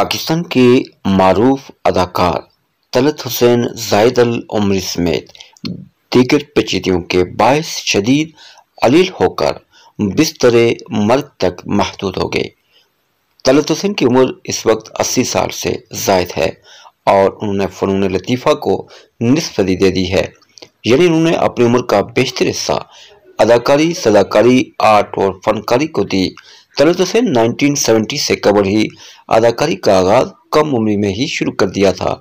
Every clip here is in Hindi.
पाकिस्तान के मरूफ अदाकार तलत हुसैन जायद अल उम्र समेत दीगर पेचीदियों के बायस शदीद अलील होकर बिस्तर मर्द तक महदूद हो गए तलत हुसैन की उम्र इस वक्त अस्सी साल से जायद है और उन्होंने फ़नून लतीफ़ा को नस्फ दे दी है यानी उन्होंने अपनी उम्र का बेहतर हिस्सा अदाकारी सदाकारी आर्ट और फनकारी को दी तलत से 1970 से कबल ही अदाकारी का आगाज कम उम्र में ही शुरू कर दिया था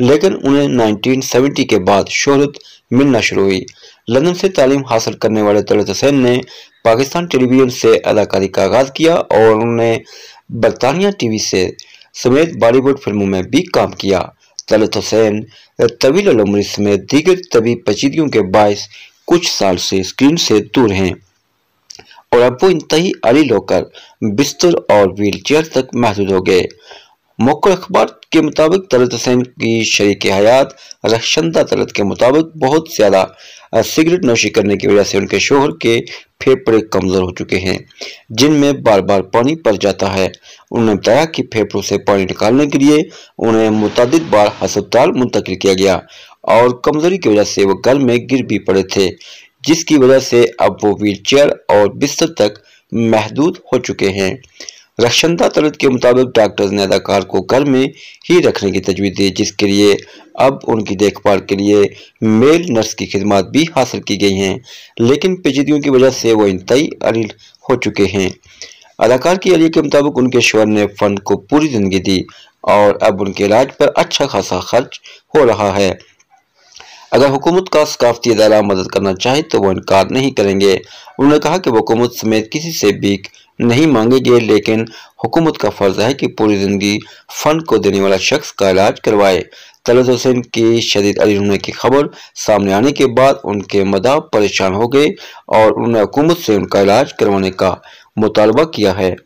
लेकिन उन्हें 1970 के बाद शोहरत मिलना शुरू हुई लंदन से तालीम हासिल करने वाले तलत हुसैन ने पाकिस्तान टेलीविज़न से अदाकारी का आगाज़ किया और उन्होंने बरतानिया टीवी से समेत बॉलीवुड फिल्मों में भी काम किया तलत हुसैन तवील समेत दीगर तबी पचीदियों के बायस कुछ साल से स्क्रीन से दूर हैं और अब वो इंतई अली लोकर बिस्तर और व्हील चेयर तक महदूद हो गए मौका अखबार के मुताबिक तलत हुसैन की शरीक हयात रखशंदा तलत के मुताबिक बहुत ज़्यादा सिगरेट नोशी करने की वजह से उनके शोहर के फेफड़े कमज़ोर हो चुके हैं जिनमें बार बार पानी पड़ जाता है उन्होंने बताया कि फेफड़ों से पानी निकालने के लिए उन्हें मुतद बार हस्पताल मुंतकिल किया गया और कमज़ोरी की वजह से वह गल में गिर भी पड़े थे जिसकी वजह से अब वो चेयर और बिस्तर तक महदूद हो चुके हैं रक्षंता तलत के मुताबिक डॉक्टर्स ने अदाकार को घर में ही रखने की तजवीज़ दी जिसके लिए अब उनकी देखभाल के लिए मेल नर्स की खिदमत भी हासिल की गई हैं लेकिन पेचीदगियों की वजह से वो इंतई अनिल हो चुके हैं अदाकार की अली के मुताबिक उनके शोर ने फंड को पूरी जिंदगी दी और अब उनके इलाज पर अच्छा खासा खर्च हो रहा है अगर हुकूमत का सकाफती अदारा मदद करना चाहे तो वो इनकार नहीं करेंगे उन्होंने कहा कि हुकूमत समेत किसी से भी नहीं मांगेंगे लेकिन हुकूमत का फर्ज है कि पूरी ज़िंदगी फ़ंड को देने वाला शख्स का इलाज करवाए तलत हुसैन के शदीद अली होने की खबर सामने आने के बाद उनके मदा परेशान हो गए और उन्होंने हुकूमत से उनका इलाज करवाने का मुतालबा किया है